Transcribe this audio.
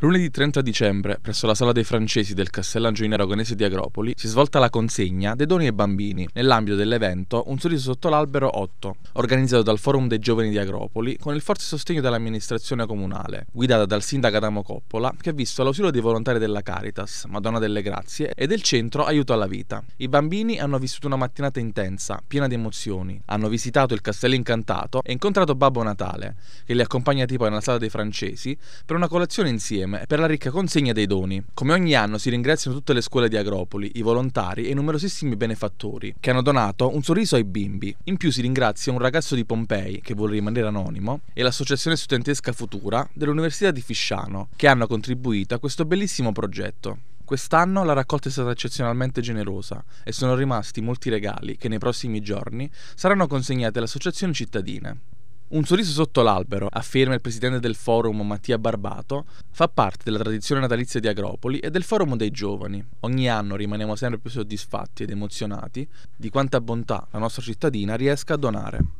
Lunedì 30 dicembre, presso la Sala dei Francesi del in Aragonese di Agropoli, si è svolta la consegna dei doni ai bambini, nell'ambito dell'evento Un sorriso sotto l'albero 8, organizzato dal Forum dei Giovani di Agropoli con il forte sostegno dell'amministrazione comunale, guidata dal sindaco Adamo Coppola, che ha visto l'ausilio dei volontari della Caritas, Madonna delle Grazie e del centro Aiuto alla Vita. I bambini hanno vissuto una mattinata intensa, piena di emozioni. Hanno visitato il Castello Incantato e incontrato Babbo Natale, che li accompagna tipo nella Sala dei Francesi per una colazione insieme Gerusalemme per la ricca consegna dei doni. Come ogni anno si ringraziano tutte le scuole di Agropoli, i volontari e i numerosissimi benefattori che hanno donato un sorriso ai bimbi. In più si ringrazia un ragazzo di Pompei, che vuole rimanere anonimo, e l'associazione studentesca Futura dell'Università di Fisciano, che hanno contribuito a questo bellissimo progetto. Quest'anno la raccolta è stata eccezionalmente generosa e sono rimasti molti regali che nei prossimi giorni saranno consegnati alle associazioni cittadine. Un sorriso sotto l'albero, afferma il presidente del forum Mattia Barbato, fa parte della tradizione natalizia di Agropoli e del forum dei giovani. Ogni anno rimaniamo sempre più soddisfatti ed emozionati di quanta bontà la nostra cittadina riesca a donare.